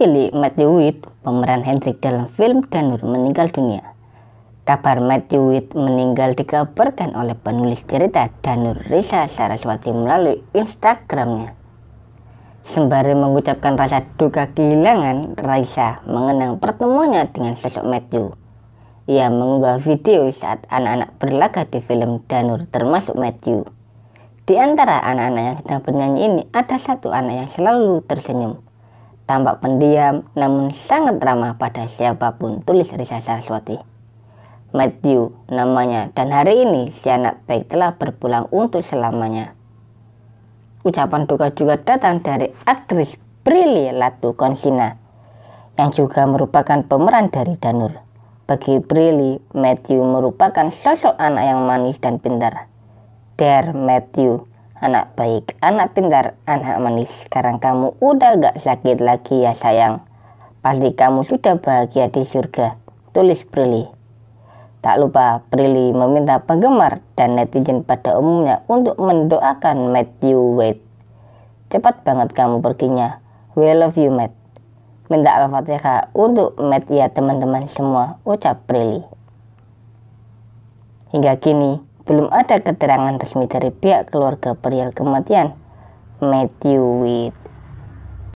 Kelly, Matthew Witt, pemeran Hendrik dalam film Danur meninggal dunia. Kabar Matthew Witt meninggal dikabarkan oleh penulis cerita Danur Risa Saraswati melalui Instagramnya. Sembari mengucapkan rasa duka kehilangan, Raisa mengenang pertemuannya dengan sosok Matthew. Ia mengunggah video saat anak-anak berlaga di film Danur termasuk Matthew. Di antara anak-anak yang sedang bernyanyi ini ada satu anak yang selalu tersenyum tampak pendiam namun sangat ramah pada siapapun tulis Risa Saraswati. Matthew namanya dan hari ini si anak baik telah berpulang untuk selamanya. Ucapan duka juga datang dari aktris Prilly Latukonsina yang juga merupakan pemeran dari Danur. Bagi Prilly, Matthew merupakan sosok anak yang manis dan pintar. Dear Matthew Anak baik, anak pintar, anak manis. Sekarang kamu udah gak sakit lagi ya sayang. Pasti kamu sudah bahagia di surga. Tulis Prilly. Tak lupa Prilly meminta penggemar dan netizen pada umumnya untuk mendoakan Matthew Wade. Cepat banget kamu perginya. We love you Matt. Minta Al-Fatihah untuk Matt ya teman-teman semua. Ucap Prilly. Hingga kini, belum ada keterangan resmi dari pihak keluarga perihal kematian Matthew Witt.